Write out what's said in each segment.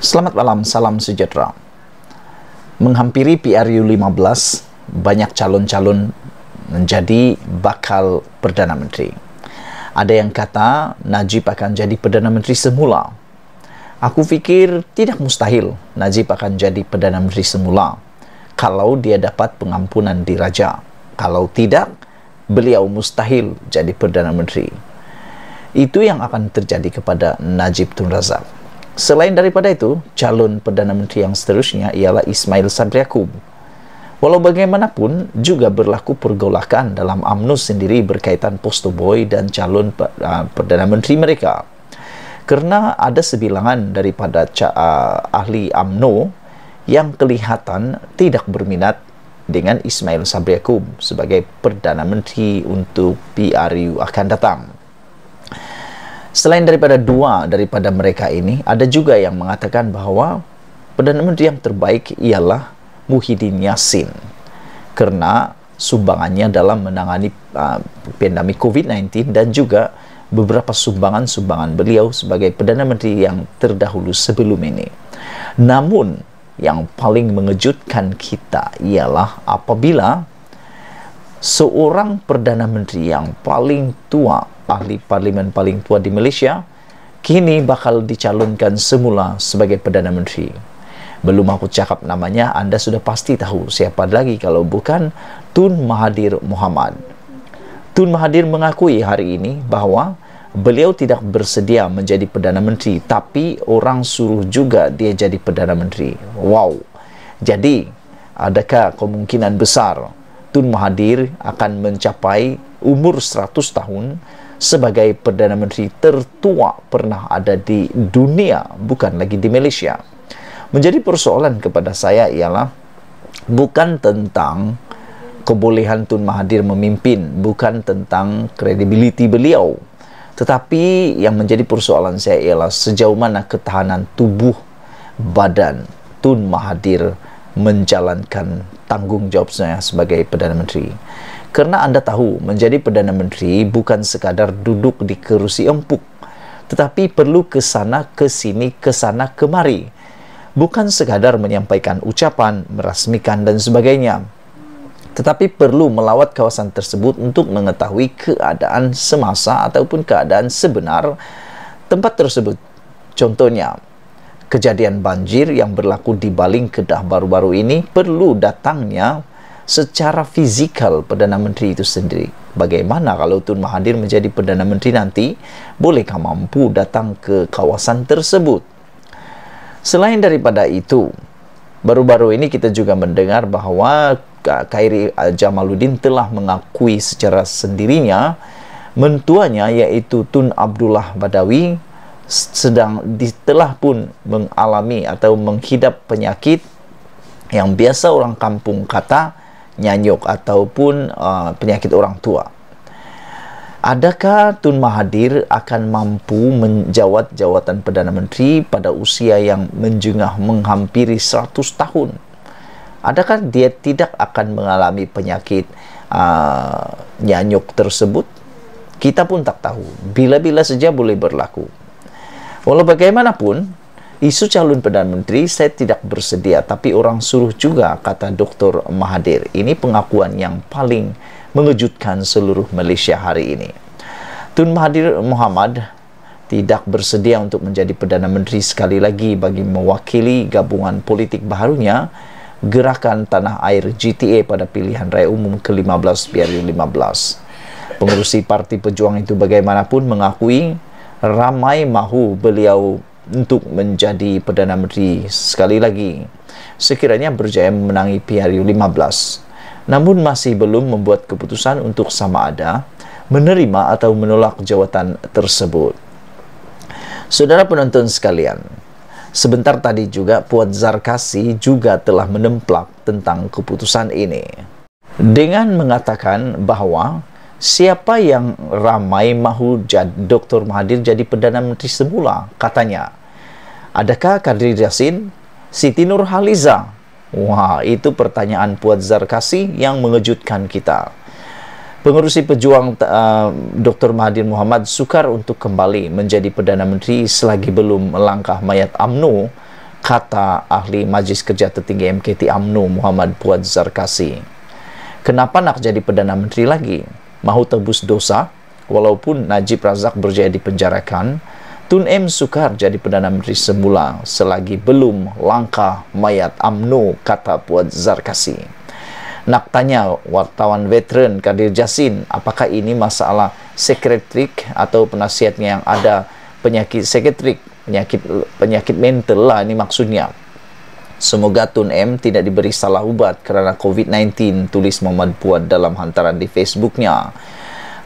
Selamat malam, salam sejahtera. Menghampiri PRU 15, banyak calon-calon menjadi bakal Perdana Menteri. Ada yang kata Najib akan jadi Perdana Menteri semula. Aku fikir tidak mustahil Najib akan jadi Perdana Menteri semula kalau dia dapat pengampunan di Raja. Kalau tidak, beliau mustahil jadi Perdana Menteri. Itu yang akan terjadi kepada Najib Tun Razak. Selain daripada itu, calon Perdana Menteri yang seterusnya ialah Ismail Sabri Yaakob. Walau bagaimanapun, juga berlaku pergolakan dalam UMNO sendiri berkaitan posto boy dan calon ah, Perdana Menteri mereka. Kerana ada sebilangan daripada ah, ahli UMNO yang kelihatan tidak berminat dengan Ismail Sabri Yaakob sebagai Perdana Menteri untuk PRU akan datang. Selain daripada dua daripada mereka ini, ada juga yang mengatakan bahwa Perdana Menteri yang terbaik ialah Muhyiddin Yassin. Karena sumbangannya dalam menangani uh, pandemi COVID-19 dan juga beberapa sumbangan-sumbangan beliau sebagai Perdana Menteri yang terdahulu sebelum ini. Namun, yang paling mengejutkan kita ialah apabila seorang Perdana Menteri yang paling tua ahli parlemen paling tua di Malaysia, kini bakal dicalonkan semula sebagai Perdana Menteri. Belum aku cakap namanya, Anda sudah pasti tahu siapa lagi kalau bukan Tun Mahathir Mohamad. Tun Mahathir mengakui hari ini bahawa beliau tidak bersedia menjadi Perdana Menteri, tapi orang suruh juga dia jadi Perdana Menteri. Wow. Jadi, adakah kemungkinan besar Tun Mahathir akan mencapai umur 100 tahun sebagai Perdana Menteri tertua pernah ada di dunia, bukan lagi di Malaysia. Menjadi persoalan kepada saya ialah bukan tentang kebolehan Tun Mahathir memimpin, bukan tentang kredibiliti beliau. Tetapi yang menjadi persoalan saya ialah sejauh mana ketahanan tubuh badan Tun Mahathir menjalankan tanggungjawab saya sebagai Perdana Menteri. Karena Anda tahu, menjadi Perdana Menteri bukan sekadar duduk di kerusi empuk, tetapi perlu ke sana, ke sini, ke sana, kemari. Bukan sekadar menyampaikan ucapan, merasmikan, dan sebagainya. Tetapi perlu melawat kawasan tersebut untuk mengetahui keadaan semasa ataupun keadaan sebenar tempat tersebut. Contohnya, kejadian banjir yang berlaku di Baling Kedah baru-baru ini perlu datangnya secara fizikal Perdana Menteri itu sendiri. Bagaimana kalau Tun Mahathir menjadi Perdana Menteri nanti, bolehkah mampu datang ke kawasan tersebut? Selain daripada itu, baru-baru ini kita juga mendengar bahwa Khairi Jamaluddin telah mengakui secara sendirinya mentuanya yaitu Tun Abdullah Badawi sedang telah pun mengalami atau menghidap penyakit yang biasa orang kampung kata nyanyuk ataupun uh, penyakit orang tua. Adakah Tun Mahathir akan mampu menjawat jawatan Perdana Menteri pada usia yang menjengah menghampiri 100 tahun? Adakah dia tidak akan mengalami penyakit uh, nyanyuk tersebut? Kita pun tak tahu. Bila-bila saja boleh berlaku. Walau bagaimanapun, isu calon Perdana Menteri saya tidak bersedia, tapi orang suruh juga, kata Dr. Mahathir. Ini pengakuan yang paling mengejutkan seluruh Malaysia hari ini. Tun Mahathir Muhammad tidak bersedia untuk menjadi Perdana Menteri sekali lagi bagi mewakili gabungan politik barunya Gerakan Tanah Air GTA pada pilihan raya umum ke-15 PRU15. Pengurusi Parti Pejuang itu bagaimanapun mengakui ramai mahu beliau untuk menjadi Perdana Menteri sekali lagi. Sekiranya berjaya memenangi PRU 15, namun masih belum membuat keputusan untuk sama ada menerima atau menolak jawatan tersebut. Saudara penonton sekalian, sebentar tadi juga Puan Zarkasi juga telah menemplak tentang keputusan ini. Dengan mengatakan bahwa siapa yang ramai mahu doktor Dr. Mahathir jadi Perdana Menteri semula, katanya. Adakah Kadri Jasin? Siti Nurhaliza? Wah, itu pertanyaan buat Zarkasi yang mengejutkan kita. Pengurusi pejuang uh, eh, Dr. Mahathir Muhammad sukar untuk kembali menjadi Perdana Menteri selagi belum melangkah mayat UMNO, kata ahli Majlis Kerja Tertinggi MKT UMNO Muhammad Buat Zarkasi. Kenapa nak jadi Perdana Menteri lagi? Mau tebus dosa? Walaupun Najib Razak berjaya dipenjarakan, Tun M. Sukar jadi Perdana Menteri semula selagi belum langkah mayat AMNO, kata Puan Zarkasi. Nak tanya wartawan veteran Kadir Jasin, apakah ini masalah sekretrik atau penasihatnya yang ada penyakit sekretrik, penyakit penyakit mental lah ini maksudnya. Semoga Tun M tidak diberi salah ubat kerana COVID-19, tulis Muhammad Puan dalam hantaran di Facebooknya.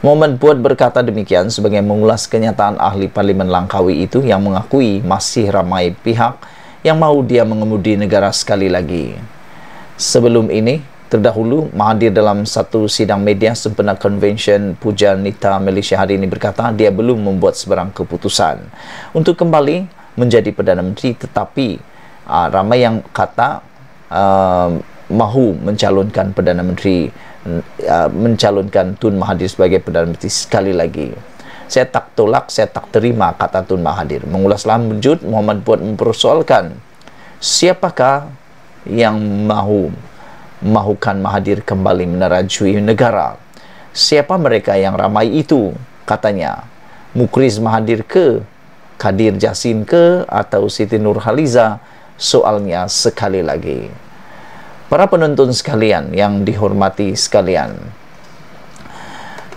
Momen Buat berkata demikian sebagai mengulas kenyataan ahli parlemen Langkawi itu yang mengakui masih ramai pihak yang mau dia mengemudi negara sekali lagi. Sebelum ini, terdahulu hadir dalam satu sidang media sempena convention Puja Nita Malaysia hari ini berkata dia belum membuat sebarang keputusan untuk kembali menjadi Perdana Menteri tetapi uh, ramai yang kata uh, mahu mencalonkan Perdana Menteri uh, mencalonkan Tun Mahathir sebagai Perdana Menteri sekali lagi saya tak tolak, saya tak terima kata Tun Mahathir mengulas lanjut, Muhammad buat mempersoalkan siapakah yang mahu mahukan Mahathir kembali menerajui negara siapa mereka yang ramai itu katanya Mukriz Mahathir ke Kadir Jasin ke atau Siti Nurhaliza soalnya sekali lagi Para penonton sekalian yang dihormati sekalian,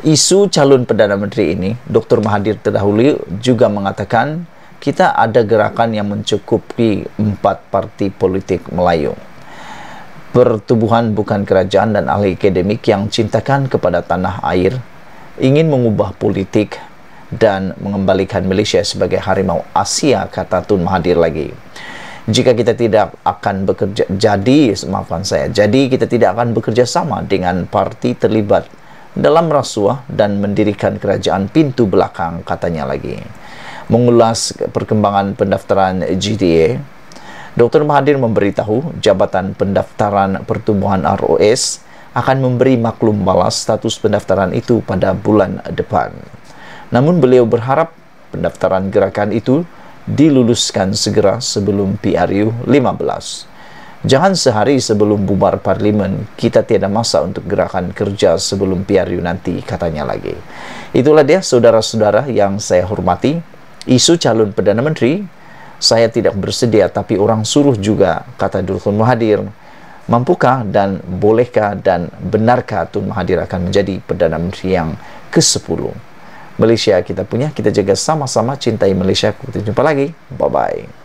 isu calon Perdana Menteri ini, Dr. Mahathir terdahulu juga mengatakan kita ada gerakan yang mencukupi empat parti politik Melayu. Pertubuhan bukan kerajaan dan ahli akademik yang cintakan kepada tanah air ingin mengubah politik dan mengembalikan Malaysia sebagai harimau Asia, kata Tun Mahathir lagi jika kita tidak akan bekerja jadi maafkan saya jadi kita tidak akan bekerja sama dengan parti terlibat dalam rasuah dan mendirikan kerajaan pintu belakang katanya lagi mengulas perkembangan pendaftaran GDA Dr. Mahathir memberitahu Jabatan Pendaftaran Pertumbuhan ROS akan memberi maklum balas status pendaftaran itu pada bulan depan. Namun beliau berharap pendaftaran gerakan itu diluluskan segera sebelum PRU 15. Jangan sehari sebelum bubar parlimen, kita tiada masa untuk gerakan kerja sebelum PRU nanti, katanya lagi. Itulah dia saudara-saudara yang saya hormati, isu calon Perdana Menteri, saya tidak bersedia tapi orang suruh juga, kata Dulkun Muhadir, mampukah dan bolehkah dan benarkah Tun Mahathir akan menjadi Perdana Menteri yang ke-10? Malaysia kita punya. Kita jaga sama-sama cintai Malaysia. Kita jumpa lagi. Bye-bye.